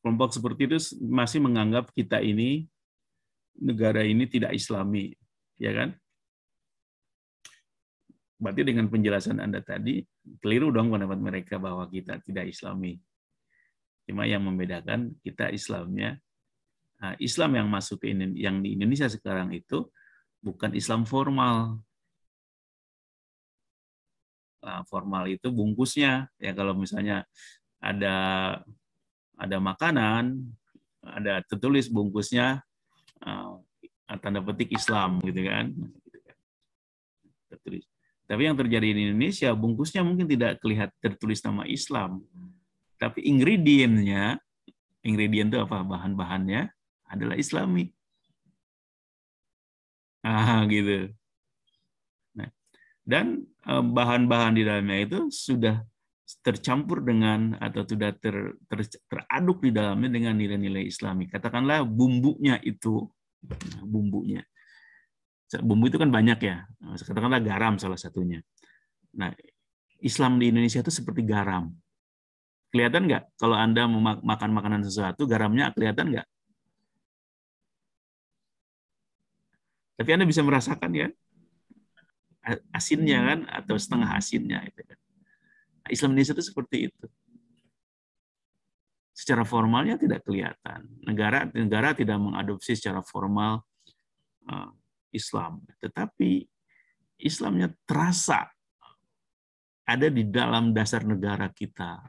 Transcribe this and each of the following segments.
kelompok seperti itu masih menganggap kita ini negara ini tidak islami, ya kan? Berarti dengan penjelasan Anda tadi, keliru dong pendapat mereka bahwa kita tidak islami. Cuma yang membedakan kita Islamnya Nah, Islam yang masuk ke yang di Indonesia sekarang itu bukan Islam formal. Nah, formal itu bungkusnya ya kalau misalnya ada ada makanan, ada tertulis bungkusnya eh, tanda petik Islam gitu kan. Tertulis. Tapi yang terjadi di Indonesia bungkusnya mungkin tidak kelihatan tertulis nama Islam. Tapi ingredientnya, ingredient itu apa bahan-bahannya adalah Islami. Ah, gitu. Nah, dan eh, bahan-bahan di dalamnya itu sudah tercampur dengan atau sudah ter, ter, teraduk di dalamnya dengan nilai-nilai Islami. Katakanlah bumbunya itu, nah, bumbunya. Bumbu itu kan banyak ya. Katakanlah garam salah satunya. Nah, Islam di Indonesia itu seperti garam. Kelihatan nggak kalau Anda makan makanan sesuatu, garamnya kelihatan nggak? Tapi Anda bisa merasakan ya asinnya kan atau setengah asinnya itu kan. Nah, Islam Indonesia itu seperti itu. Secara formalnya tidak kelihatan. Negara negara tidak mengadopsi secara formal uh, Islam, tetapi Islamnya terasa ada di dalam dasar negara kita,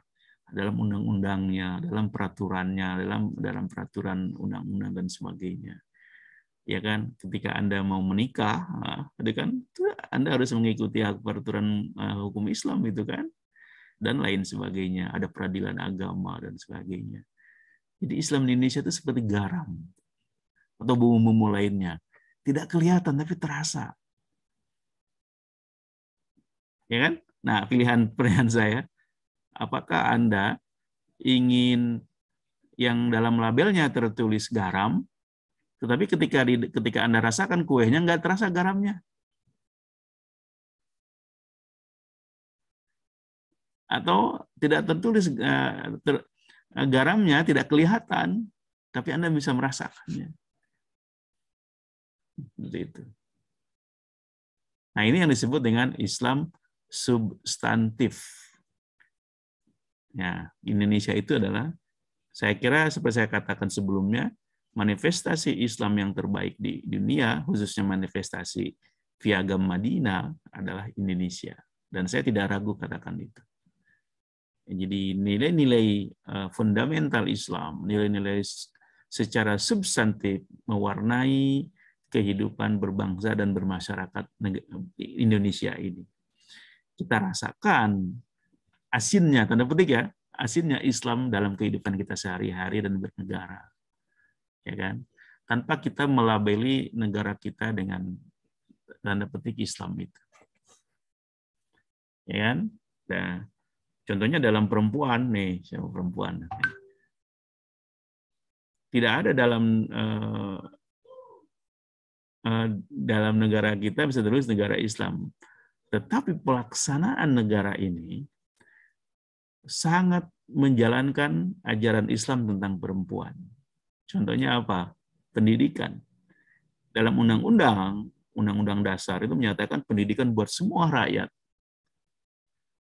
dalam undang-undangnya, dalam peraturannya, dalam dalam peraturan undang-undang dan sebagainya ya kan ketika anda mau menikah ah, ada kan anda harus mengikuti hak peraturan ah, hukum Islam itu kan dan lain sebagainya ada peradilan agama dan sebagainya jadi Islam di Indonesia itu seperti garam atau bumbu-bumbu lainnya tidak kelihatan tapi terasa ya kan nah pilihan pilihan saya apakah anda ingin yang dalam labelnya tertulis garam tetapi ketika di, ketika Anda rasakan kuenya nggak terasa garamnya. Atau tidak eh, tertulis eh, garamnya tidak kelihatan, tapi Anda bisa merasakannya. Seperti itu. Nah, ini yang disebut dengan Islam substantif. Ya, Indonesia itu adalah saya kira seperti saya katakan sebelumnya, manifestasi Islam yang terbaik di dunia, khususnya manifestasi Piagam Madinah adalah Indonesia. Dan saya tidak ragu katakan itu. Jadi nilai-nilai eh, fundamental Islam, nilai-nilai secara substantif mewarnai kehidupan berbangsa dan bermasyarakat Indonesia ini. Kita rasakan asinnya, tanda petik ya, asinnya Islam dalam kehidupan kita sehari-hari dan bernegara ya kan? Tanpa kita melabeli negara kita dengan tanda petik Islam itu. Ya kan? Nah, contohnya dalam perempuan nih, siapa perempuan. Tidak ada dalam uh, uh, dalam negara kita bisa terus negara Islam. Tetapi pelaksanaan negara ini sangat menjalankan ajaran Islam tentang perempuan Contohnya apa? Pendidikan. Dalam undang-undang, undang-undang dasar itu menyatakan pendidikan buat semua rakyat.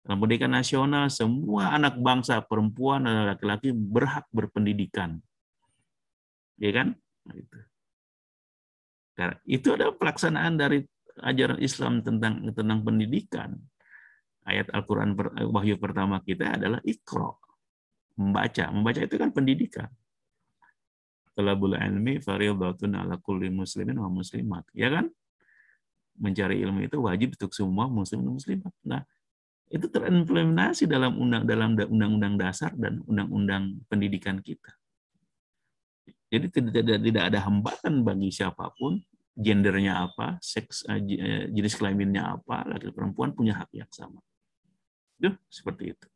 Dalam pendidikan nasional, semua anak bangsa, perempuan dan laki-laki berhak berpendidikan. Ya kan? Nah, itu. ada nah, itu adalah pelaksanaan dari ajaran Islam tentang tentang pendidikan. Ayat Al-Quran wahyu pertama kita adalah ikro, membaca. Membaca itu kan pendidikan. Talabul ilmi fariyadatun ala kulli muslimin wa muslimat. Ya kan? Mencari ilmu itu wajib untuk semua muslim dan muslimat. Nah, itu terimplementasi dalam undang dalam undang-undang dasar dan undang-undang pendidikan kita. Jadi tidak ada, tidak ada hambatan bagi siapapun, gendernya apa, seks eh, eh, jenis kelaminnya apa, laki perempuan punya hak yang sama. Duh, seperti itu.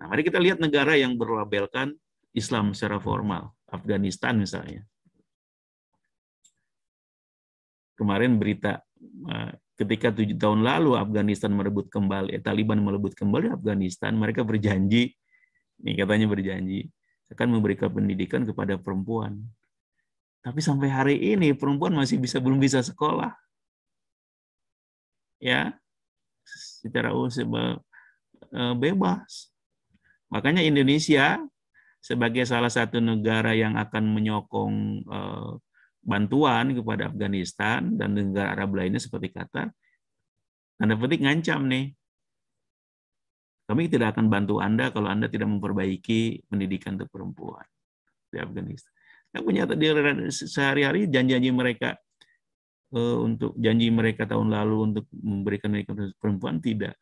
Nah, mari kita lihat negara yang berlabelkan Islam secara formal. Afghanistan misalnya. Kemarin berita eh, ketika tujuh tahun lalu Afghanistan merebut kembali, eh, Taliban merebut kembali Afghanistan, mereka berjanji, nih katanya berjanji akan memberikan pendidikan kepada perempuan. Tapi sampai hari ini perempuan masih bisa belum bisa sekolah. Ya, secara eh, bebas. Makanya Indonesia sebagai salah satu negara yang akan menyokong eh, bantuan kepada Afghanistan dan negara Arab lainnya seperti Qatar, tanda petik ngancam nih. Kami tidak akan bantu Anda kalau Anda tidak memperbaiki pendidikan untuk perempuan di Afghanistan. Yang punya tadi sehari-hari janji-janji mereka eh, untuk janji mereka tahun lalu untuk memberikan pendidikan perempuan tidak.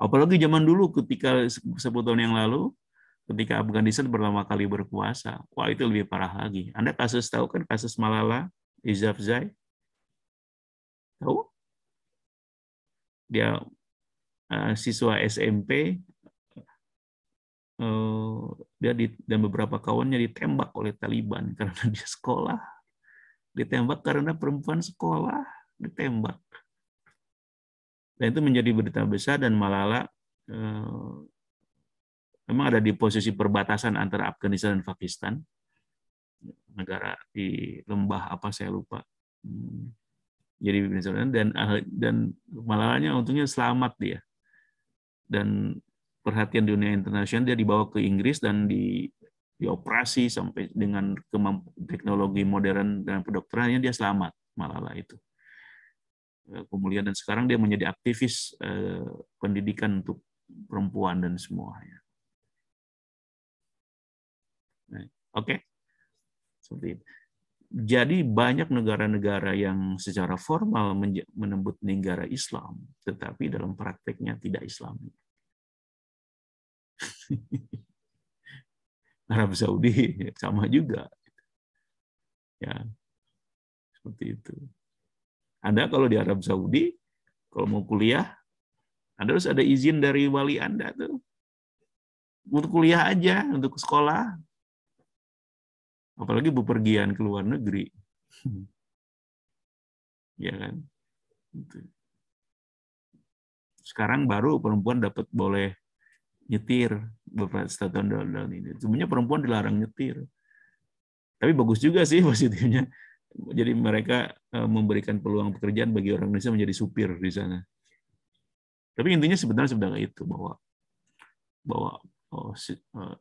Apalagi zaman dulu ketika 10 tahun yang lalu ketika Afghanistan pertama kali berkuasa. Wah, itu lebih parah lagi. Anda kasus tahu kan kasus Malala Yousafzai? Tahu? Dia uh, siswa SMP eh, dia di, dan beberapa kawannya ditembak oleh Taliban karena dia sekolah. Ditembak karena perempuan sekolah, ditembak. Dan itu menjadi berita besar dan Malala eh, memang ada di posisi perbatasan antara Afghanistan dan Pakistan. Negara di lembah apa saya lupa. Hmm. Jadi dan dan malahnya untungnya selamat dia. Dan perhatian dunia internasional dia dibawa ke Inggris dan di dioperasi sampai dengan kemampu, teknologi modern dan kedokterannya dia selamat Malala itu. Eh, kemudian dan sekarang dia menjadi aktivis eh, pendidikan untuk perempuan dan semuanya. Oke? Okay? Seperti itu. Jadi banyak negara-negara yang secara formal menembut negara Islam, tetapi dalam prakteknya tidak Islami. Arab Saudi sama juga. Ya. Seperti itu. Anda kalau di Arab Saudi kalau mau kuliah Anda harus ada izin dari wali Anda tuh. Untuk kuliah aja, untuk sekolah, apalagi bepergian ke luar negeri hmm. ya kan gitu. sekarang baru perempuan dapat boleh nyetir beberapa tahun dalam ini sebenarnya perempuan dilarang nyetir tapi bagus juga sih positifnya jadi mereka eh, memberikan peluang pekerjaan bagi orang Indonesia menjadi supir di sana tapi intinya sebenarnya sebenarnya itu bahwa bahwa oh, eh,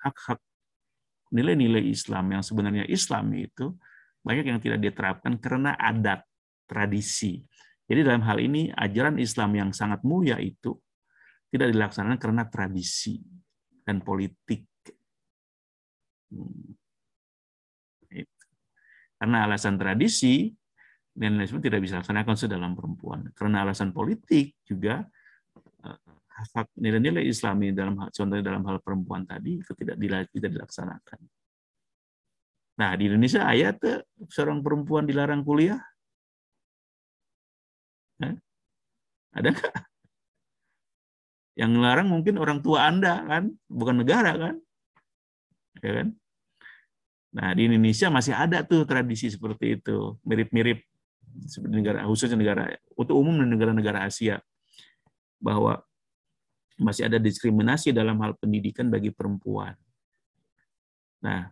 hak-hak oh, nilai-nilai Islam yang sebenarnya Islam itu banyak yang tidak diterapkan karena adat, tradisi. Jadi dalam hal ini ajaran Islam yang sangat mulia itu tidak dilaksanakan karena tradisi dan politik. Hmm. Karena alasan tradisi, neonazisme tidak bisa dilaksanakan dalam perempuan. Karena alasan politik juga hak nilai-nilai Islami dalam hal, contohnya dalam hal perempuan tadi itu tidak tidak dilaksanakan. Nah di Indonesia ayat seorang perempuan dilarang kuliah Hah? ada nggak? Yang larang mungkin orang tua Anda kan, bukan negara kan, ya kan? Nah di Indonesia masih ada tuh tradisi seperti itu, mirip-mirip negara khususnya negara, untuk umum negara-negara Asia bahwa masih ada diskriminasi dalam hal pendidikan bagi perempuan. Nah,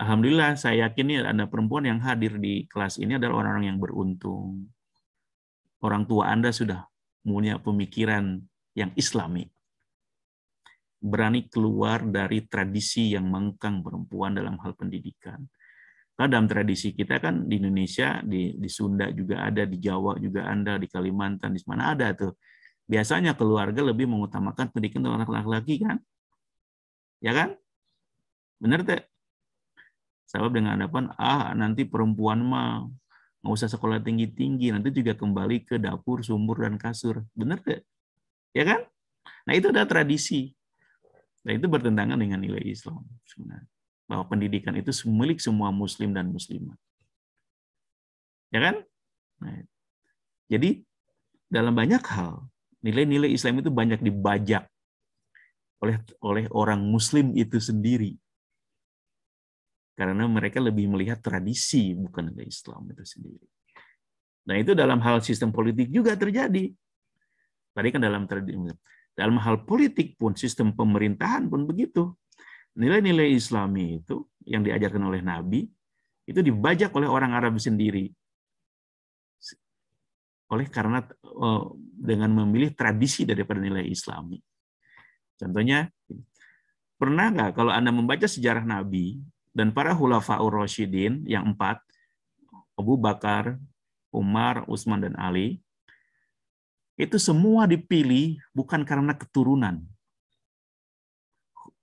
alhamdulillah saya yakin ya ada perempuan yang hadir di kelas ini adalah orang-orang yang beruntung. Orang tua Anda sudah punya pemikiran yang islami. Berani keluar dari tradisi yang mengkang perempuan dalam hal pendidikan. Karena dalam tradisi kita kan di Indonesia, di, di Sunda juga ada, di Jawa juga ada, di Kalimantan, di mana ada tuh Biasanya keluarga lebih mengutamakan pendidikan untuk anak laki-laki kan? Ya kan? Benar tidak? Sebab dengan hadapan, ah nanti perempuan mah nggak usah sekolah tinggi-tinggi, nanti juga kembali ke dapur, sumur, dan kasur. Benar tidak? Ya kan? Nah itu adalah tradisi. nah itu bertentangan dengan nilai Islam sebenarnya. Bahwa pendidikan itu milik semua muslim dan Muslimah, Ya kan? Nah, jadi dalam banyak hal nilai-nilai Islam itu banyak dibajak oleh oleh orang Muslim itu sendiri karena mereka lebih melihat tradisi bukan nilai Islam itu sendiri. Nah itu dalam hal sistem politik juga terjadi. Tadi kan dalam dalam hal politik pun sistem pemerintahan pun begitu. Nilai-nilai Islami itu yang diajarkan oleh Nabi itu dibajak oleh orang Arab sendiri oleh karena eh, dengan memilih tradisi daripada nilai Islami. Contohnya, pernah nggak kalau Anda membaca sejarah Nabi dan para Hulafaur Rashidin yang empat, Abu Bakar, Umar, Utsman dan Ali, itu semua dipilih bukan karena keturunan.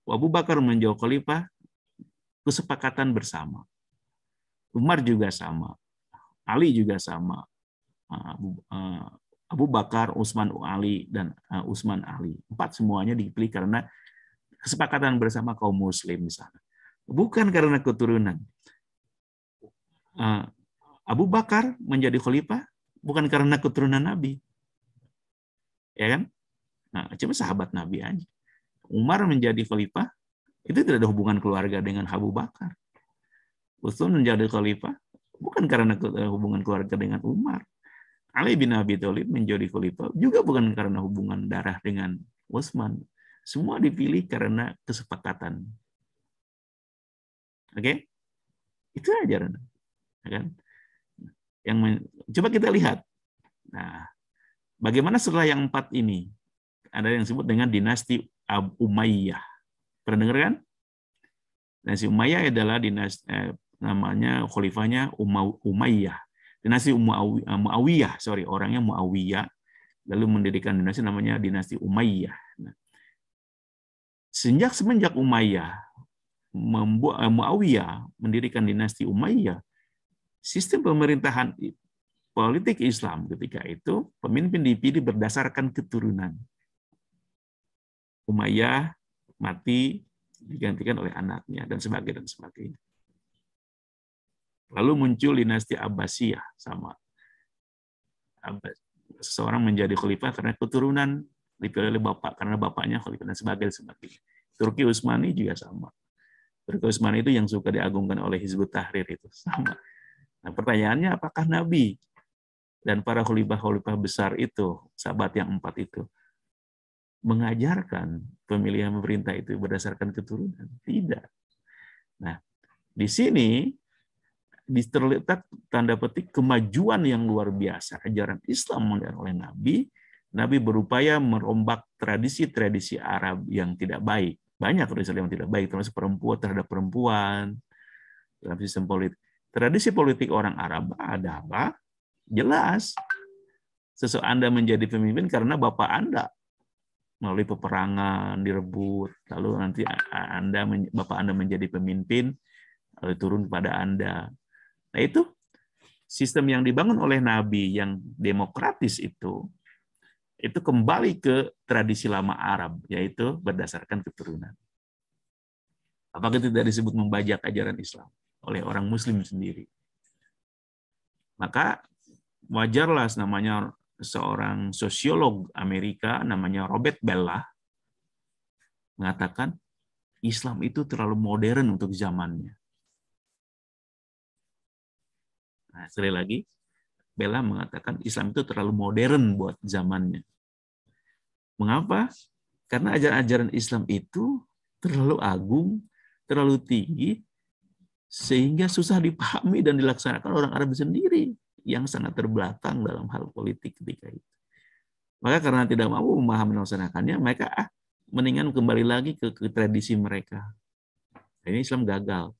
Abu Bakar menjawab khalifah kesepakatan bersama. Umar juga sama, Ali juga sama, Ah, ah, Abu Bakar, Utsman Ali dan ah, Utsman Ali. Empat semuanya dipilih karena kesepakatan bersama kaum muslim di sana. Bukan karena keturunan. Abu Bakar menjadi khalifah bukan karena keturunan Nabi. Ya kan? Nah, cuma sahabat Nabi aja. Umar menjadi khalifah itu tidak ada hubungan keluarga dengan Abu Bakar. Utsman menjadi khalifah bukan karena eh, hubungan keluarga dengan Umar. Ali bin Abi Thalib menjadi khalifah juga bukan karena hubungan darah dengan Utsman. Semua dipilih karena kesepakatan. Oke? Okay? Itu ajaran. Ya kan? Yang men... coba kita lihat. Nah, bagaimana setelah yang empat ini? Ada yang disebut dengan dinasti Umayyah. Pernah dengar kan? Dinasti Umayyah adalah dinasti eh, namanya khalifahnya Umayyah dinasti eh, Muawiyah, sorry, orangnya Muawiyah, lalu mendirikan dinasti namanya dinasti Umayyah. Nah, sejak semenjak Umayyah membuat eh, Muawiyah mendirikan dinasti Umayyah, sistem pemerintahan politik Islam ketika itu pemimpin dipilih berdasarkan keturunan. Umayyah mati digantikan oleh anaknya dan sebagainya dan sebagainya. Lalu muncul dinasti Abbasiyah sama. Abbas. Seseorang menjadi khalifah karena keturunan dipilih oleh bapak karena bapaknya khalifah dan sebagainya sebagainya. Turki Utsmani juga sama. Turki Utsmani itu yang suka diagungkan oleh Hizbut Tahrir itu sama. Nah, pertanyaannya apakah Nabi dan para khalifah-khalifah besar itu, sahabat yang empat itu, mengajarkan pemilihan pemerintah itu berdasarkan keturunan? Tidak. Nah, di sini terletak tanda petik kemajuan yang luar biasa ajaran Islam oleh Nabi. Nabi berupaya merombak tradisi-tradisi Arab yang tidak baik. Banyak tradisi yang tidak baik, termasuk perempuan terhadap perempuan, dalam sistem politik. Tradisi politik orang Arab ada apa? Jelas. Sesuatu Anda menjadi pemimpin karena Bapak Anda melalui peperangan direbut lalu nanti anda bapak anda menjadi pemimpin lalu turun kepada anda Nah itu sistem yang dibangun oleh Nabi yang demokratis itu, itu kembali ke tradisi lama Arab, yaitu berdasarkan keturunan. Apakah tidak disebut membajak ajaran Islam oleh orang Muslim sendiri? Maka wajarlah namanya seorang sosiolog Amerika namanya Robert Bella mengatakan Islam itu terlalu modern untuk zamannya. Nah, sekali lagi, Bella mengatakan Islam itu terlalu modern buat zamannya. Mengapa? Karena ajaran-ajaran Islam itu terlalu agung, terlalu tinggi, sehingga susah dipahami dan dilaksanakan orang Arab sendiri yang sangat terbelakang dalam hal politik ketika itu. Maka karena tidak mampu memahami dan melaksanakannya, mereka ah, mendingan kembali lagi ke, ke tradisi mereka. Nah, ini Islam gagal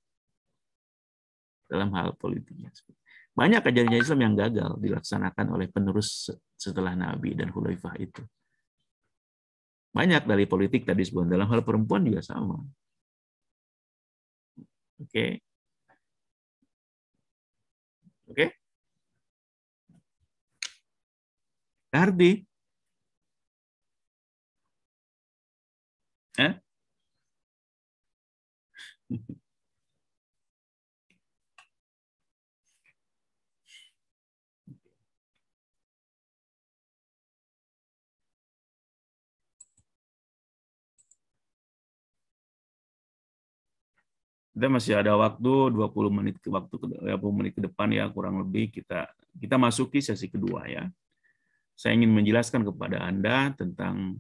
dalam hal politiknya. Seperti banyak ajarannya Islam yang gagal dilaksanakan oleh penerus setelah Nabi dan Khulaifah itu. Banyak dari politik tadi sebelum dalam hal perempuan juga sama. Oke. Okay. Oke. Okay. Kardi. Eh? kita masih ada waktu 20 menit ke waktu 20 menit ke depan ya kurang lebih kita kita masuki sesi kedua ya. Saya ingin menjelaskan kepada Anda tentang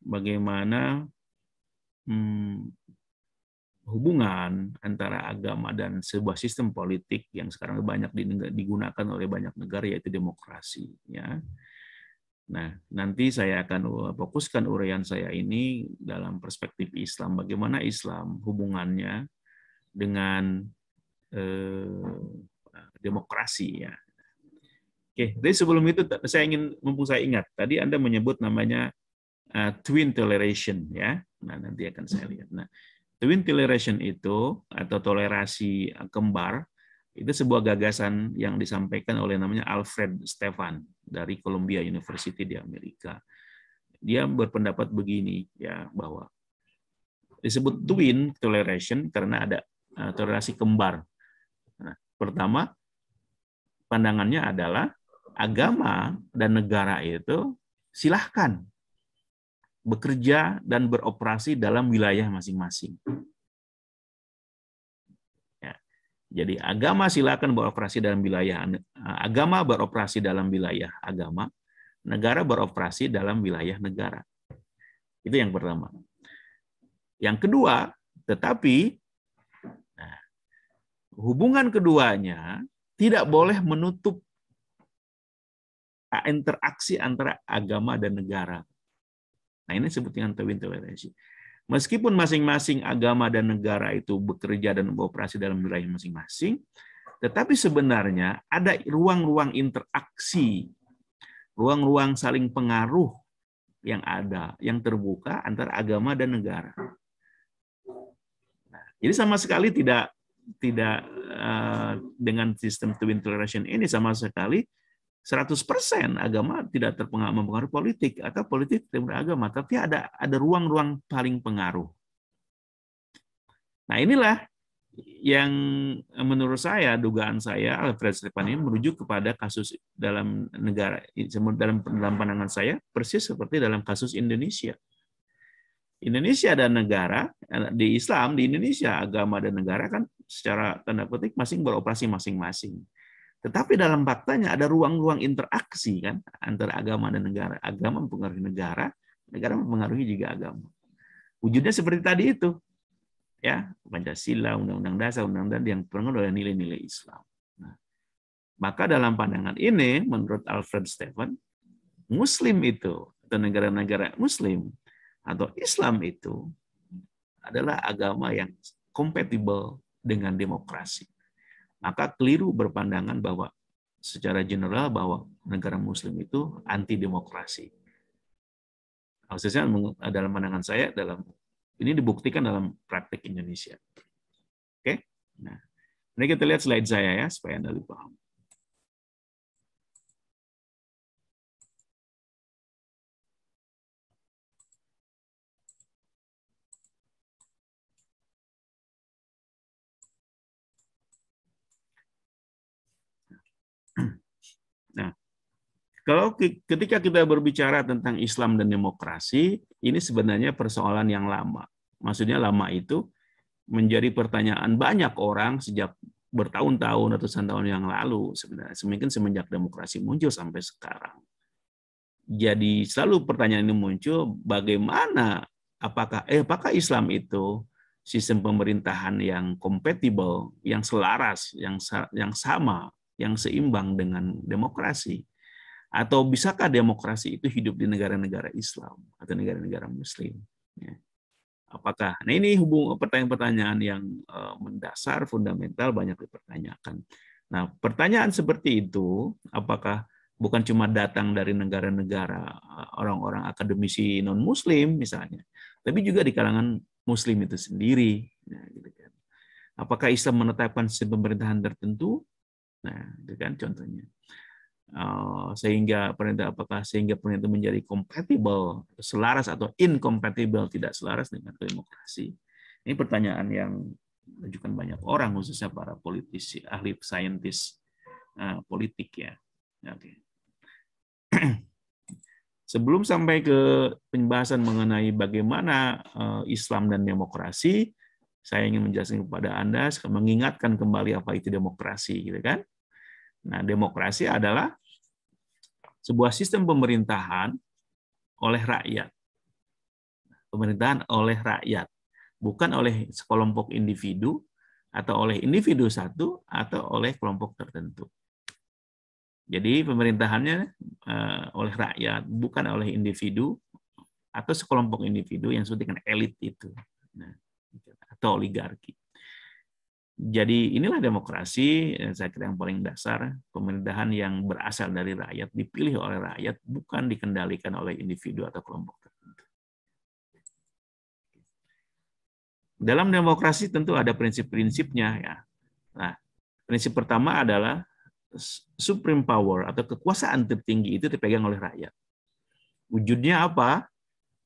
bagaimana hmm, hubungan antara agama dan sebuah sistem politik yang sekarang banyak digunakan oleh banyak negara yaitu demokrasi ya. Nah, nanti saya akan uh, fokuskan uraian saya ini dalam perspektif Islam bagaimana Islam hubungannya dengan eh, demokrasi ya. Oke, jadi sebelum itu saya ingin mumpung saya ingat tadi Anda menyebut namanya uh, twin toleration ya. Nah, nanti akan saya lihat. Nah, twin toleration itu atau tolerasi kembar itu sebuah gagasan yang disampaikan oleh namanya Alfred Stefan dari Columbia University di Amerika. Dia berpendapat begini ya bahwa disebut twin toleration karena ada Eh, atau kembar. Nah, pertama, pandangannya adalah agama dan negara itu silahkan bekerja dan beroperasi dalam wilayah masing-masing. Ya. Jadi agama silahkan beroperasi dalam wilayah eh, agama beroperasi dalam wilayah agama, negara beroperasi dalam wilayah negara. Itu yang pertama. Yang kedua, tetapi hubungan keduanya tidak boleh menutup interaksi antara agama dan negara. Nah ini disebut dengan twin toleransi. Meskipun masing-masing agama dan negara itu bekerja dan beroperasi dalam wilayah masing-masing, tetapi sebenarnya ada ruang-ruang interaksi, ruang-ruang saling pengaruh yang ada, yang terbuka antara agama dan negara. Nah, jadi sama sekali tidak tidak eh, dengan sistem twin toleration ini sama sekali 100% agama tidak terpengaruh mempengaruhi politik atau politik tidak agama, tapi ada ada ruang-ruang paling pengaruh. Nah, inilah yang menurut saya dugaan saya Alfred Stepan ini merujuk kepada kasus dalam negara dalam dalam pandangan saya persis seperti dalam kasus Indonesia. Indonesia dan negara di Islam di Indonesia agama dan negara kan secara tanda petik masing beroperasi masing-masing. Tetapi dalam faktanya ada ruang-ruang interaksi kan antara agama dan negara. Agama mempengaruhi negara, negara mempengaruhi juga agama. Wujudnya seperti tadi itu. Ya, Pancasila, Undang-Undang Dasar, Undang-Undang yang dipengaruhi oleh nilai-nilai Islam. Nah, maka dalam pandangan ini, menurut Alfred Stephen, Muslim itu atau negara-negara Muslim atau Islam itu adalah agama yang kompatibel dengan demokrasi. Maka keliru berpandangan bahwa secara general bahwa negara muslim itu anti demokrasi. Khususnya dalam pandangan saya dalam ini dibuktikan dalam praktik Indonesia. Oke. Nah, ini kita lihat slide saya ya supaya Anda lebih paham. Nah, kalau ketika kita berbicara tentang Islam dan demokrasi, ini sebenarnya persoalan yang lama. Maksudnya lama itu menjadi pertanyaan banyak orang sejak bertahun-tahun ratusan tahun yang lalu sebenarnya mungkin semenjak demokrasi muncul sampai sekarang. Jadi selalu pertanyaan ini muncul bagaimana apakah eh apakah Islam itu sistem pemerintahan yang kompatibel, yang selaras, yang yang sama yang seimbang dengan demokrasi? Atau bisakah demokrasi itu hidup di negara-negara Islam atau negara-negara Muslim? Ya. Apakah? Nah ini hubung eh, pertanyaan-pertanyaan yang eh, mendasar, fundamental banyak dipertanyakan. Nah pertanyaan seperti itu, apakah bukan cuma datang dari negara-negara eh, orang-orang akademisi non Muslim misalnya, tapi juga di kalangan Muslim itu sendiri. Nah, gitu kan. Apakah Islam menetapkan sistem pemerintahan tertentu? Nah, itu kan contohnya. Eh, sehingga perintah apakah sehingga perintah menjadi kompatibel, selaras atau incompatible tidak selaras dengan demokrasi ini pertanyaan yang menunjukkan banyak orang khususnya para politisi ahli saintis eh, politik ya oke sebelum sampai ke pembahasan mengenai bagaimana eh, Islam dan demokrasi saya ingin menjelaskan kepada anda mengingatkan kembali apa itu demokrasi gitu kan Nah, demokrasi adalah sebuah sistem pemerintahan oleh rakyat. Pemerintahan oleh rakyat, bukan oleh sekelompok individu atau oleh individu satu atau oleh kelompok tertentu. Jadi pemerintahannya eh, oleh rakyat, bukan oleh individu atau sekelompok individu yang disebut dengan elit itu, nah, gitu. atau oligarki. Jadi inilah demokrasi, eh, saya kira yang paling dasar, pemerintahan yang berasal dari rakyat, dipilih oleh rakyat, bukan dikendalikan oleh individu atau kelompok tertentu. Dalam demokrasi tentu ada prinsip-prinsipnya ya. Nah, prinsip pertama adalah supreme power atau kekuasaan tertinggi itu dipegang oleh rakyat. Wujudnya apa?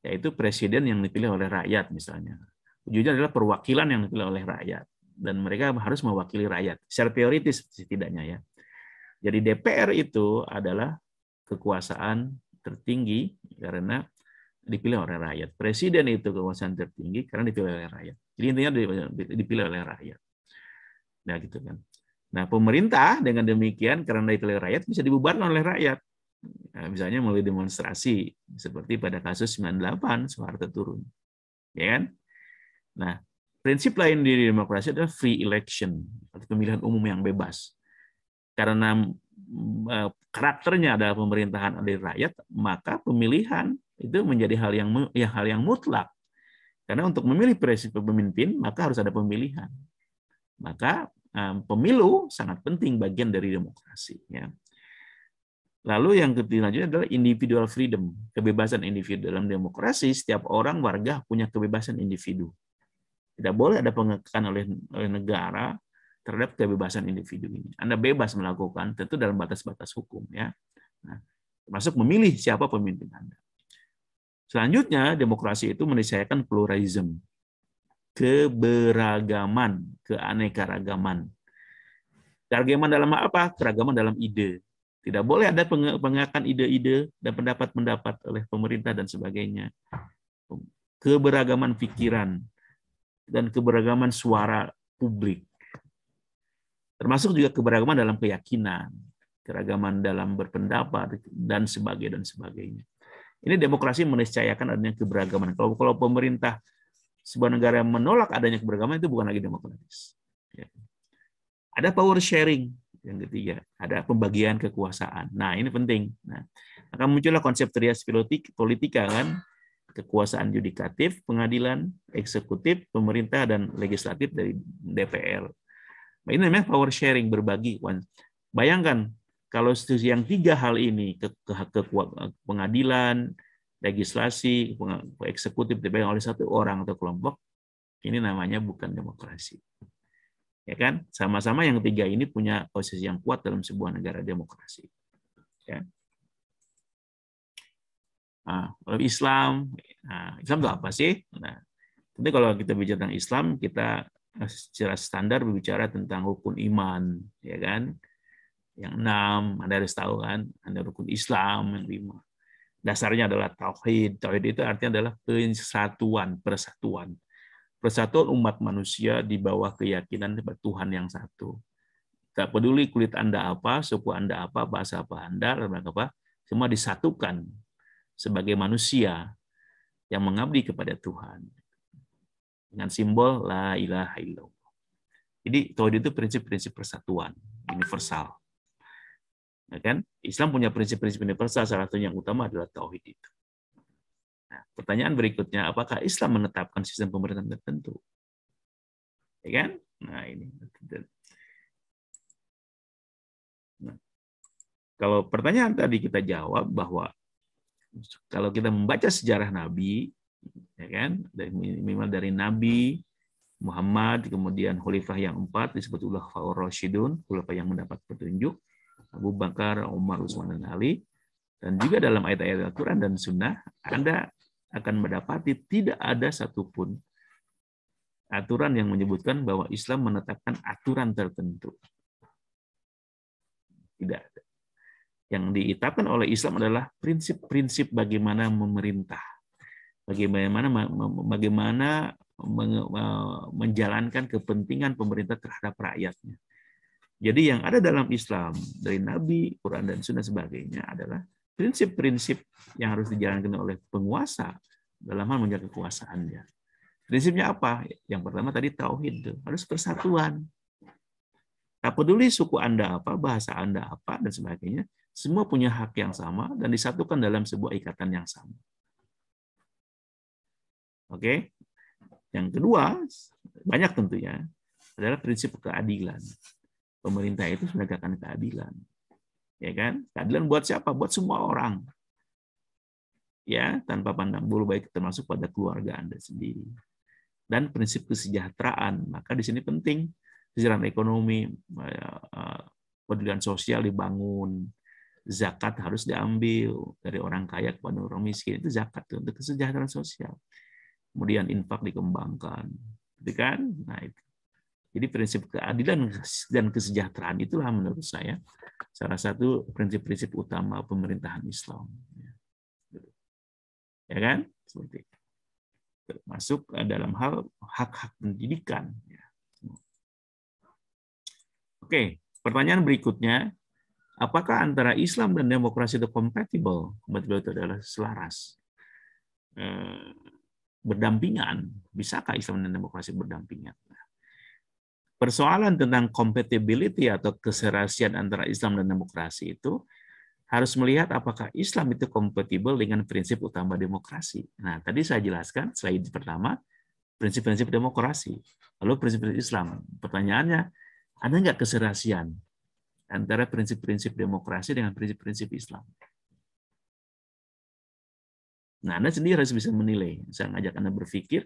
Yaitu presiden yang dipilih oleh rakyat misalnya. Wujudnya adalah perwakilan yang dipilih oleh rakyat dan mereka harus mewakili rakyat secara teoritis setidaknya ya. Jadi DPR itu adalah kekuasaan tertinggi karena dipilih oleh rakyat. Presiden itu kekuasaan tertinggi karena dipilih oleh rakyat. Jadi intinya dipilih oleh rakyat. Nah gitu kan. Nah pemerintah dengan demikian karena dipilih rakyat bisa dibubarkan oleh rakyat. Nah, misalnya melalui demonstrasi seperti pada kasus 98 Soeharto turun, ya kan? Nah Prinsip lain di demokrasi adalah free election, atau pemilihan umum yang bebas. Karena eh, karakternya adalah pemerintahan dari rakyat, maka pemilihan itu menjadi hal yang ya, hal yang mutlak. Karena untuk memilih presiden pemimpin, maka harus ada pemilihan. Maka eh, pemilu sangat penting bagian dari demokrasi. Ya. Lalu yang ketiga adalah individual freedom, kebebasan individu. Dalam demokrasi, setiap orang warga punya kebebasan individu. Tidak boleh ada pengekangan oleh, oleh negara terhadap kebebasan individu ini. Anda bebas melakukan, tentu dalam batas-batas hukum ya. Nah, termasuk memilih siapa pemimpin Anda. Selanjutnya, demokrasi itu menisayakan pluralisme, keberagaman, keanekaragaman. Keragaman dalam apa? Keragaman dalam ide. Tidak boleh ada pengakan ide-ide dan pendapat-pendapat oleh pemerintah dan sebagainya. Keberagaman pikiran, dan keberagaman suara publik. Termasuk juga keberagaman dalam keyakinan, keragaman dalam berpendapat dan sebagainya dan sebagainya. Ini demokrasi meniscayakan adanya keberagaman. Kalau kalau pemerintah sebuah negara yang menolak adanya keberagaman itu bukan lagi demokratis. Ya. Ada power sharing yang ketiga, ada pembagian kekuasaan. Nah ini penting. Nah, akan muncullah konsep trias politik, politika kan, kekuasaan yudikatif, pengadilan, eksekutif, pemerintah, dan legislatif dari DPR. Nah, ini namanya power sharing, berbagi. Bayangkan kalau yang tiga hal ini, ke, ke, ke, pengadilan, legislasi, peng, eksekutif dipegang oleh satu orang atau kelompok, ini namanya bukan demokrasi. Ya kan? Sama-sama yang tiga ini punya posisi yang kuat dalam sebuah negara demokrasi. Ya. Nah, kalau Islam, nah, Islam itu apa sih? Nah, tentu kalau kita bicara tentang Islam, kita eh, secara standar berbicara tentang rukun iman, ya kan? Yang enam, Anda harus tahu kan, anda rukun Islam yang lima. Dasarnya adalah tauhid. Tauhid itu artinya adalah kesatuan, persatuan. Persatuan umat manusia di bawah keyakinan Tuhan yang satu. Tak peduli kulit Anda apa, suku Anda apa, bahasa apa Anda, apa, semua disatukan sebagai manusia yang mengabdi kepada Tuhan. Dengan simbol la ilaha illallah. Jadi tauhid itu prinsip-prinsip persatuan universal. Ya kan? Islam punya prinsip-prinsip universal, salah satunya yang utama adalah tauhid itu. Nah, pertanyaan berikutnya, apakah Islam menetapkan sistem pemerintahan tertentu? Ya kan? Nah, ini. Nah, kalau pertanyaan tadi kita jawab bahwa kalau kita membaca sejarah Nabi, ya kan, dari, minimal dari Nabi Muhammad, kemudian Khalifah yang empat disebut ulah Rashidun, Khalifah yang mendapat petunjuk, Abu Bakar, Umar, Utsman dan Ali, dan juga dalam ayat-ayat Al-Quran dan Sunnah, Anda akan mendapati tidak ada satupun aturan yang menyebutkan bahwa Islam menetapkan aturan tertentu. Tidak yang diitapkan oleh Islam adalah prinsip-prinsip bagaimana memerintah, bagaimana bagaimana menjalankan kepentingan pemerintah terhadap rakyatnya. Jadi yang ada dalam Islam dari Nabi, Quran dan Sunnah sebagainya adalah prinsip-prinsip yang harus dijalankan oleh penguasa dalam hal menjaga kekuasaannya. Prinsipnya apa? Yang pertama tadi tauhid, harus persatuan. Tak peduli suku Anda apa, bahasa Anda apa, dan sebagainya. Semua punya hak yang sama dan disatukan dalam sebuah ikatan yang sama. Oke. Yang kedua, banyak tentunya, adalah prinsip keadilan. Pemerintah itu menegakkan keadilan. Ya kan? Keadilan buat siapa? Buat semua orang. Ya, tanpa pandang bulu baik termasuk pada keluarga Anda sendiri. Dan prinsip kesejahteraan, maka di sini penting kesejahteraan ekonomi, eh, eh, eh, pedulian sosial dibangun, zakat harus diambil dari orang kaya kepada orang miskin itu zakat tuh, untuk kesejahteraan sosial kemudian infak dikembangkan gitu kan nah itu jadi prinsip keadilan dan kesejahteraan itulah menurut saya salah satu prinsip-prinsip utama pemerintahan Islam ya kan seperti itu. termasuk eh, dalam hal hak-hak pendidikan ya. oke pertanyaan berikutnya apakah antara Islam dan demokrasi itu compatible? Compatible itu adalah selaras. Eh, berdampingan. Bisakah Islam dan demokrasi berdampingan? Persoalan tentang compatibility atau keserasian antara Islam dan demokrasi itu harus melihat apakah Islam itu kompatibel dengan prinsip utama demokrasi. Nah, tadi saya jelaskan slide pertama, prinsip-prinsip demokrasi. Lalu prinsip-prinsip Islam. Pertanyaannya, ada nggak keserasian? antara prinsip-prinsip demokrasi dengan prinsip-prinsip Islam. Nah, Anda sendiri harus bisa menilai. Saya ngajak Anda berpikir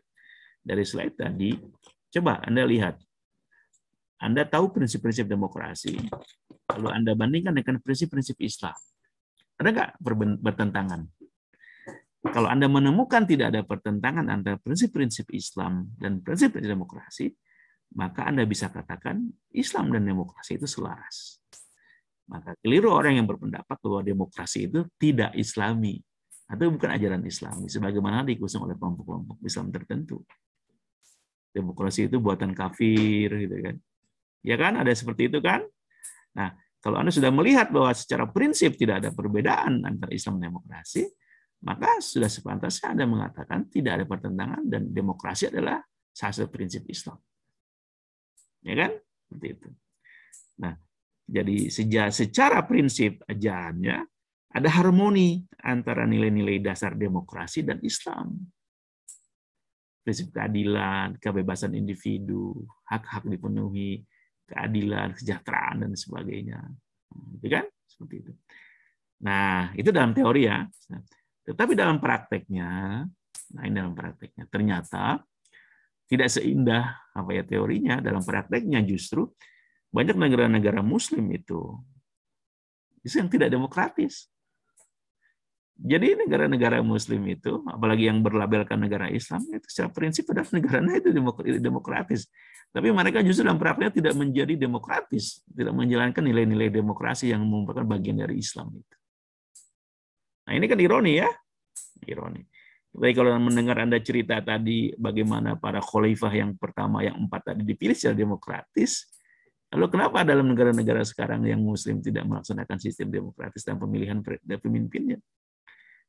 dari slide tadi. Coba Anda lihat. Anda tahu prinsip-prinsip demokrasi. Lalu Anda bandingkan dengan prinsip-prinsip Islam. Ada nggak bertentangan? Kalau Anda menemukan tidak ada pertentangan antara prinsip-prinsip Islam dan prinsip demokrasi, maka Anda bisa katakan Islam dan demokrasi itu selaras. Maka keliru orang yang berpendapat bahwa demokrasi itu tidak islami atau bukan ajaran islami sebagaimana dikusung oleh kelompok-kelompok Islam tertentu. Demokrasi itu buatan kafir gitu kan. Ya kan ada seperti itu kan? Nah, kalau Anda sudah melihat bahwa secara prinsip tidak ada perbedaan antara Islam dan demokrasi, maka sudah sepantasnya Anda mengatakan tidak ada pertentangan dan demokrasi adalah salah satu prinsip Islam. Ya kan? Seperti itu. Nah, jadi secara prinsip ajaannya ada harmoni antara nilai-nilai dasar demokrasi dan Islam. Prinsip keadilan, kebebasan individu, hak-hak dipenuhi, keadilan, kesejahteraan, dan sebagainya. Gitu kan? Seperti itu. Nah, itu dalam teori ya. Nah, tetapi dalam prakteknya, nah ini dalam prakteknya, ternyata tidak seindah apa ya teorinya, dalam prakteknya justru banyak negara-negara muslim itu. Itu yang tidak demokratis. Jadi negara-negara muslim itu, apalagi yang berlabelkan negara Islam, itu secara prinsip adalah negaranya itu demokratis. Tapi mereka justru dalam prakteknya tidak menjadi demokratis, tidak menjalankan nilai-nilai demokrasi yang merupakan bagian dari Islam itu. Nah ini kan ironi ya, ironi. Tapi kalau mendengar Anda cerita tadi bagaimana para khalifah yang pertama, yang empat tadi dipilih secara demokratis, Lalu kenapa dalam negara-negara sekarang yang muslim tidak melaksanakan sistem demokratis dan pemilihan pemimpinnya?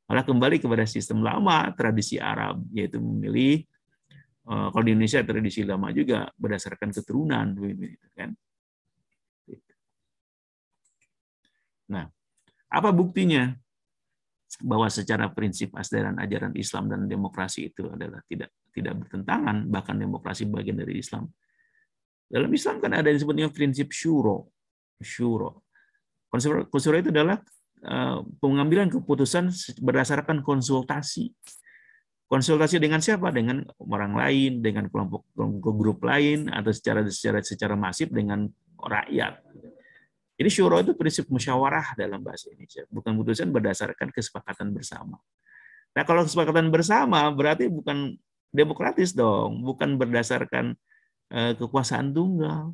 Malah kembali kepada sistem lama, tradisi Arab, yaitu memilih, eh, kalau di Indonesia tradisi lama juga, berdasarkan keturunan. kan? Nah, apa buktinya bahwa secara prinsip ajaran ajaran Islam dan demokrasi itu adalah tidak tidak bertentangan, bahkan demokrasi bagian dari Islam? Dalam Islam kan ada yang disebut dengan prinsip syuro. Syuro. Konsep syuro itu adalah eh, pengambilan keputusan berdasarkan konsultasi. Konsultasi dengan siapa? Dengan orang lain, dengan kelompok, kelompok grup lain, atau secara secara secara masif dengan rakyat. Jadi syuro itu prinsip musyawarah dalam bahasa Indonesia, bukan keputusan berdasarkan kesepakatan bersama. Nah kalau kesepakatan bersama berarti bukan demokratis dong, bukan berdasarkan Eh, kekuasaan tunggal.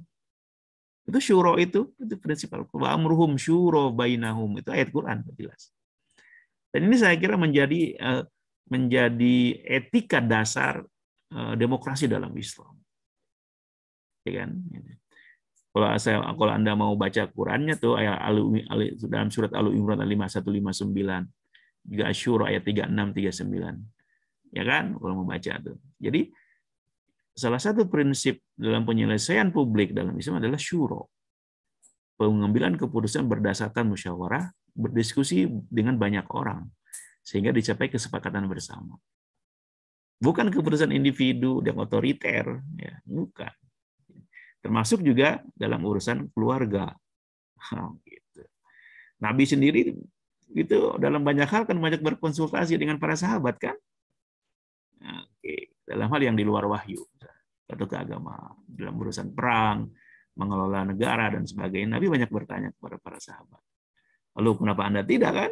Itu syuro itu, itu prinsip al Amruhum syuro bainahum. Itu ayat Quran jelas. Dan ini saya kira menjadi eh, menjadi etika dasar eh, demokrasi dalam Islam. Ya kan? Kalau saya kalau Anda mau baca Qurannya tuh ayat al dalam surat Al Imran 5159 juga syuro ayat 3639. sembilan Ya kan? Kalau mau baca tuh. Jadi salah satu prinsip dalam penyelesaian publik dalam Islam adalah syuro. Pengambilan keputusan berdasarkan musyawarah, berdiskusi dengan banyak orang, sehingga dicapai kesepakatan bersama. Bukan keputusan individu yang otoriter, ya, bukan. Termasuk juga dalam urusan keluarga. Gitu. Nabi sendiri itu dalam banyak hal kan banyak berkonsultasi dengan para sahabat kan. Oke dalam hal yang di luar wahyu, atau keagamaan, dalam urusan perang, mengelola negara dan sebagainya. Nabi banyak bertanya kepada para sahabat. Lalu kenapa Anda tidak kan?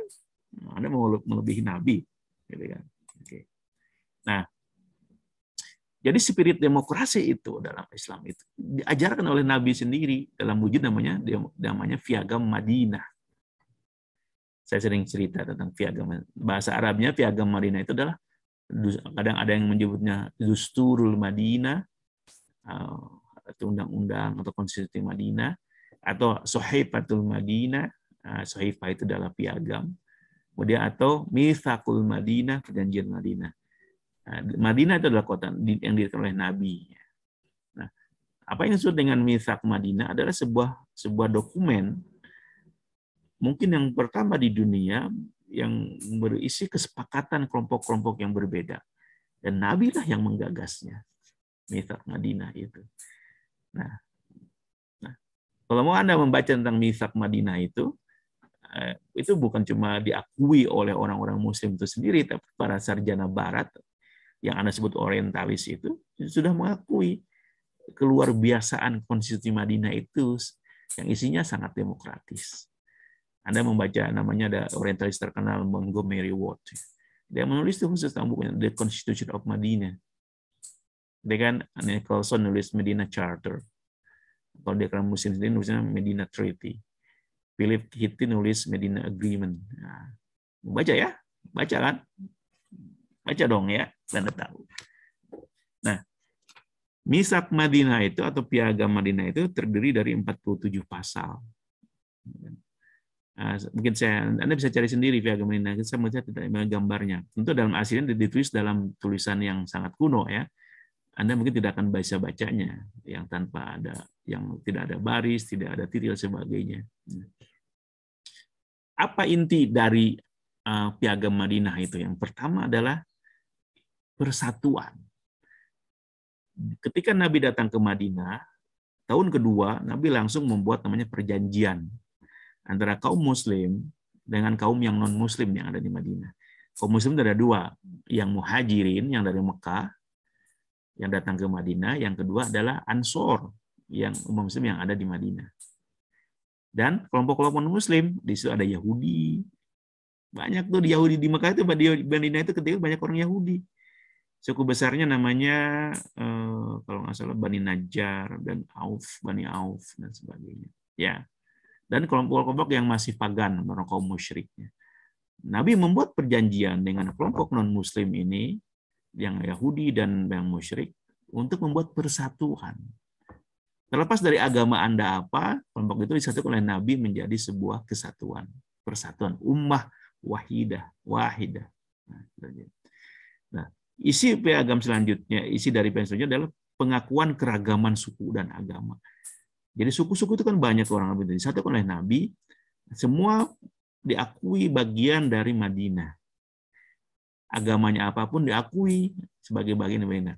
Nah, Anda mau melebihi Nabi, gitu kan? Oke. Nah, jadi spirit demokrasi itu dalam Islam itu diajarkan oleh Nabi sendiri dalam wujud namanya namanya fiagam Madinah. Saya sering cerita tentang fiagam bahasa Arabnya fiagam Madinah itu adalah kadang ada yang menyebutnya Dusturul Madinah eh, atau undang-undang atau konstitusi Madinah atau Sohifatul Madinah eh, Sohifah itu adalah piagam kemudian atau Mithakul Madinah perjanjian Madinah eh, Madinah itu adalah kota yang diterima oleh Nabi nah apa yang disebut dengan Mithak Madinah adalah sebuah sebuah dokumen mungkin yang pertama di dunia yang berisi kesepakatan kelompok-kelompok yang berbeda. Dan Nabi lah yang menggagasnya. Mithak Madinah itu. Nah, nah, kalau mau Anda membaca tentang Mithak Madinah itu, eh, itu bukan cuma diakui oleh orang-orang muslim itu sendiri, tapi para sarjana barat yang Anda sebut orientalis itu, itu sudah mengakui keluar biasaan konstitusi Madinah itu yang isinya sangat demokratis. Anda membaca namanya ada orientalis terkenal Montgomery Ward. Dia menulis itu khusus tentang bukunya The Constitution of Medina. Dengan Nicholson nulis Medina Charter. Kalau dia kan muslim sendiri nulisnya Medina Treaty. Philip Hitty nulis Medina Agreement. Nah, baca ya, baca kan, baca dong ya, anda tahu. Nah, Misak Madinah itu atau Piagam Madinah itu terdiri dari 47 pasal. Ah, mungkin saya Anda bisa cari sendiri via Gemini. Nah, saya melihat tidak gambarnya. Tentu dalam aslinya ditulis dalam tulisan yang sangat kuno ya. Anda mungkin tidak akan bisa bacanya yang tanpa ada yang tidak ada baris, tidak ada titik sebagainya. Hmm. Apa inti dari Piagam ah, Madinah itu? Yang pertama adalah persatuan. Ketika Nabi datang ke Madinah, tahun kedua Nabi langsung membuat namanya perjanjian antara kaum muslim dengan kaum yang non muslim yang ada di Madinah. Kaum muslim ada dua, yang muhajirin yang dari Mekah yang datang ke Madinah, yang kedua adalah ansor yang umum muslim yang ada di Madinah. Dan kelompok-kelompok non muslim di situ ada Yahudi, banyak tuh di Yahudi di Mekah itu di Madinah itu ketika banyak orang Yahudi suku besarnya namanya eh, kalau nggak salah Bani Najjar dan Auf Bani Auf dan sebagainya ya dan kelompok-kelompok yang masih pagan merokok kaum musyriknya. Nabi membuat perjanjian dengan kelompok non-muslim ini, yang Yahudi dan yang musyrik, untuk membuat persatuan. Terlepas dari agama Anda apa, kelompok itu disatukan oleh Nabi menjadi sebuah kesatuan, persatuan, ummah wahidah, wahidah. Nah, nah isi piagam selanjutnya, isi dari piagam selanjutnya adalah pengakuan keragaman suku dan agama. Jadi suku-suku itu kan banyak orang Arab satu Satu oleh Nabi. Semua diakui bagian dari Madinah. Agamanya apapun diakui sebagai bagian dari Madinah.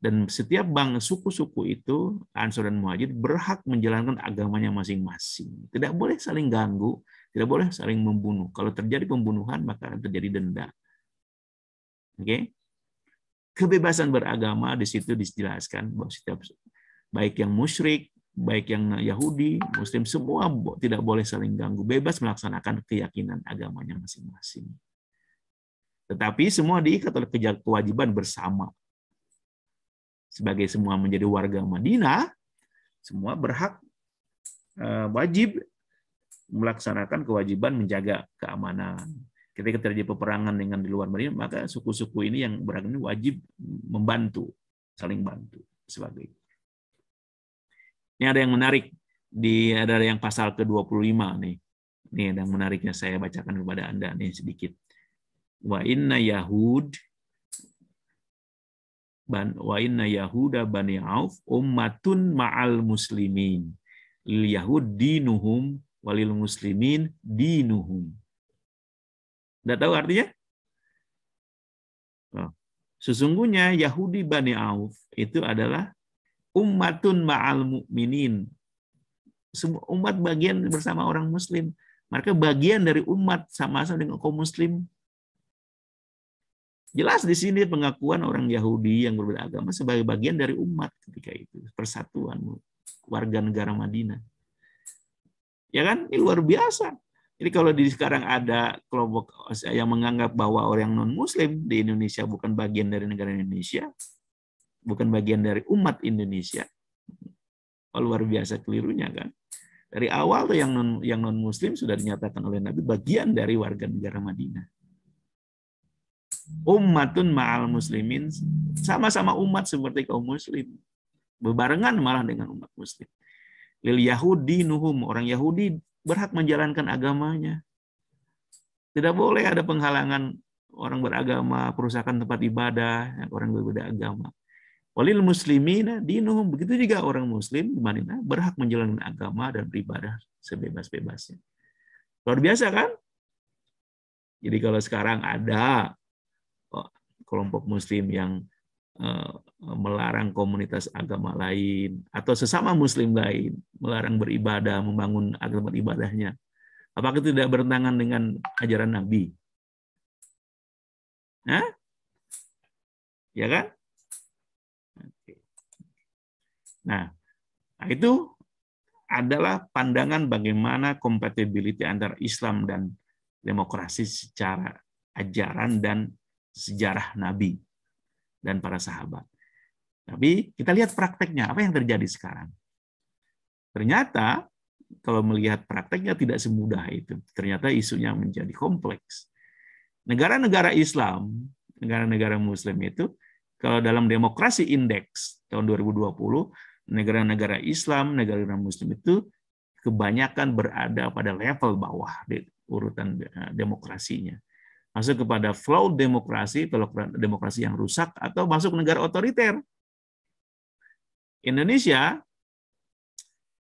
Dan setiap bang suku-suku itu, Ansor dan Muhajir, berhak menjalankan agamanya masing-masing. Tidak boleh saling ganggu, tidak boleh saling membunuh. Kalau terjadi pembunuhan, maka terjadi denda. Oke? Okay? Kebebasan beragama di situ dijelaskan bahwa setiap baik yang musyrik baik yang Yahudi, Muslim, semua tidak boleh saling ganggu, bebas melaksanakan keyakinan agamanya masing-masing. Tetapi semua diikat oleh kewajiban bersama. Sebagai semua menjadi warga Madinah, semua berhak eh, wajib melaksanakan kewajiban menjaga keamanan. Ketika terjadi peperangan dengan di luar Madinah, maka suku-suku ini yang beragam ini wajib membantu, saling bantu sebagai ini ada yang menarik di ada yang pasal ke-25 nih. Ini ada yang menariknya saya bacakan kepada Anda nih sedikit. Wa inna Yahud ban wa inna Yahuda bani Auf ummatun ma'al muslimin. Lil Yahud dinuhum walil muslimin dinuhum. Tidak tahu artinya? Oh. Sesungguhnya Yahudi Bani Auf itu adalah ummatun ma'al mu'minin. Semua umat bagian bersama orang muslim. Mereka bagian dari umat sama-sama dengan kaum muslim. Jelas di sini pengakuan orang Yahudi yang berbeda agama sebagai bagian dari umat ketika itu, persatuan warga negara Madinah. Ya kan? Ini luar biasa. Jadi kalau di sekarang ada kelompok yang menganggap bahwa orang non-muslim di Indonesia bukan bagian dari negara Indonesia, bukan bagian dari umat Indonesia. Oh, luar biasa kelirunya kan. Dari awal tuh yang non yang non muslim sudah dinyatakan oleh Nabi bagian dari warga negara Madinah. Ummatun ma'al muslimin sama-sama umat seperti kaum muslim. berbarengan malah dengan umat muslim. Lil Yahudi nuhum orang Yahudi berhak menjalankan agamanya. Tidak boleh ada penghalangan orang beragama, perusakan tempat ibadah, orang berbeda agama. Walil muslimina dinuhum. Begitu juga orang muslim di Manina berhak menjalankan agama dan beribadah sebebas-bebasnya. Luar biasa kan? Jadi kalau sekarang ada kelompok muslim yang eh, melarang komunitas agama lain atau sesama muslim lain melarang beribadah, membangun agama ibadahnya. Apakah itu tidak bertentangan dengan ajaran Nabi? Hah? Ya kan? Nah, itu adalah pandangan bagaimana kompatibilitas antara Islam dan demokrasi secara ajaran dan sejarah Nabi dan para sahabat. Tapi kita lihat prakteknya, apa yang terjadi sekarang. Ternyata kalau melihat prakteknya tidak semudah itu. Ternyata isunya menjadi kompleks. Negara-negara Islam, negara-negara Muslim itu, kalau dalam demokrasi indeks tahun 2020, negara-negara Islam, negara-negara Muslim itu kebanyakan berada pada level bawah di urutan eh, demokrasinya. Masuk kepada flow demokrasi, demokrasi yang rusak, atau masuk negara otoriter. Indonesia,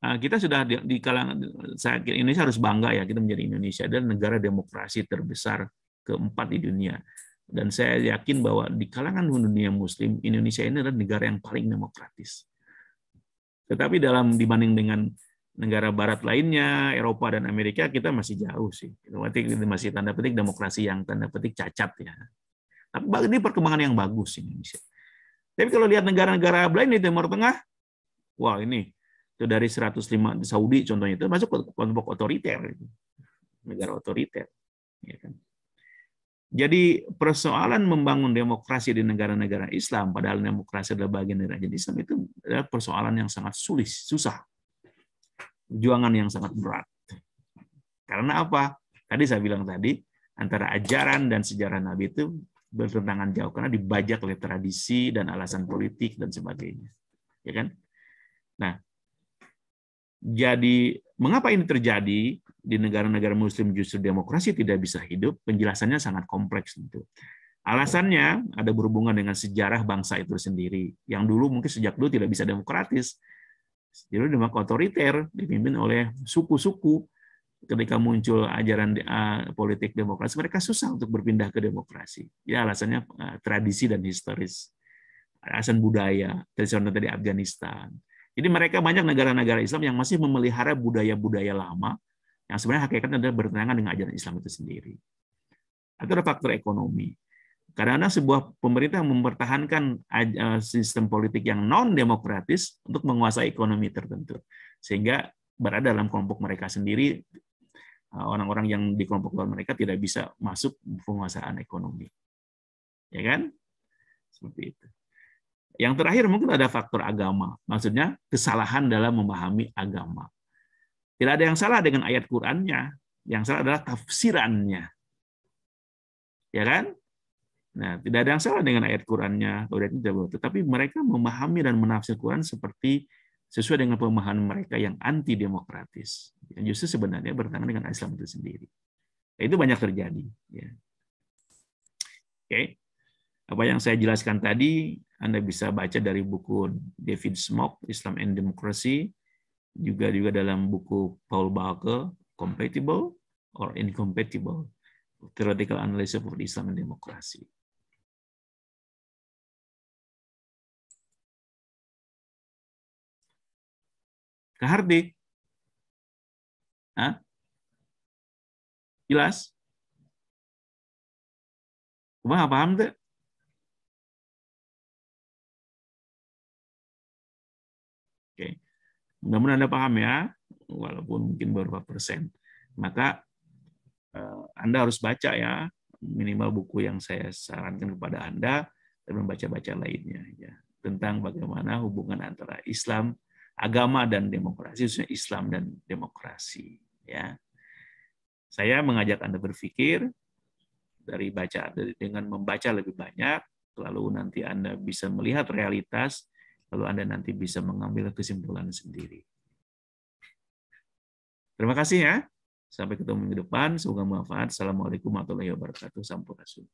eh, kita sudah di kalangan, saya kira Indonesia harus bangga ya, kita menjadi Indonesia dan negara demokrasi terbesar keempat di dunia. Dan saya yakin bahwa di kalangan dunia muslim, Indonesia ini adalah negara yang paling demokratis tetapi dalam dibanding dengan negara barat lainnya, Eropa dan Amerika, kita masih jauh sih. Berarti masih tanda petik demokrasi yang tanda petik cacat ya. Tapi ini perkembangan yang bagus Indonesia. Tapi kalau lihat negara-negara lain di Timur Tengah, wah ini itu dari 105 Saudi contohnya itu masuk kelompok otoriter, gitu. negara otoriter. Ya kan? Jadi persoalan membangun demokrasi di negara-negara Islam, padahal demokrasi adalah bagian dari ajaran Islam itu adalah persoalan yang sangat sulit, susah, perjuangan yang sangat berat. Karena apa? Tadi saya bilang tadi antara ajaran dan sejarah Nabi itu bertentangan jauh karena dibajak oleh tradisi dan alasan politik dan sebagainya, ya kan? Nah, jadi mengapa ini terjadi? di negara-negara muslim justru demokrasi tidak bisa hidup, penjelasannya sangat kompleks tentu. Gitu. Alasannya ada berhubungan dengan sejarah bangsa itu sendiri, yang dulu mungkin sejak dulu tidak bisa demokratis. Dulu demokrat otoriter, dipimpin oleh suku-suku. Ketika muncul ajaran eh, politik demokrasi, mereka susah untuk berpindah ke demokrasi. Ya alasannya eh, tradisi dan historis. Alasan budaya, tradisional dari Afghanistan. Jadi mereka banyak negara-negara Islam yang masih memelihara budaya-budaya lama, yang sebenarnya hakikatnya adalah bertentangan dengan ajaran Islam itu sendiri. Atau ada faktor ekonomi. Karena sebuah pemerintah mempertahankan eh, sistem politik yang non-demokratis untuk menguasai ekonomi tertentu. Sehingga berada dalam kelompok mereka sendiri, eh, orang-orang yang di kelompok luar mereka tidak bisa masuk penguasaan ekonomi. Ya kan? Seperti itu. Yang terakhir mungkin ada faktor agama. Maksudnya kesalahan dalam memahami agama. Tidak ada yang salah dengan ayat Qur'annya. Yang salah adalah tafsirannya. Ya kan? Nah, tidak ada yang salah dengan ayat Qur'annya, tetapi mereka memahami dan menafsir Qur'an seperti sesuai dengan pemahaman mereka yang anti demokratis, yang justru sebenarnya bertentangan dengan Islam itu sendiri. Nah, itu banyak terjadi. Ya. Oke, apa yang saya jelaskan tadi, Anda bisa baca dari buku David Smock, Islam and Democracy, juga juga dalam buku Paul Baker Compatible or Incompatible Theoretical Analysis of Islam and Democracy. Kak ah, Hah? Jelas? Kumah paham tuh? mudah Anda paham ya, walaupun mungkin beberapa persen. Maka eh, Anda harus baca ya, minimal buku yang saya sarankan kepada Anda, dan membaca-baca lainnya. ya Tentang bagaimana hubungan antara Islam, agama, dan demokrasi, khususnya Islam dan demokrasi. ya Saya mengajak Anda berpikir, dari baca dengan membaca lebih banyak, lalu nanti Anda bisa melihat realitas lalu Anda nanti bisa mengambil kesimpulan sendiri. Terima kasih ya. Sampai ketemu minggu depan. Semoga bermanfaat Assalamualaikum warahmatullahi wabarakatuh. Sampurasun.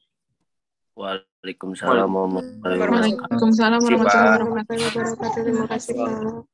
Waalaikumsalam warahmatullahi wabarakatuh. Waalaikumsalam warahmatullahi wabarakatuh. Terima kasih.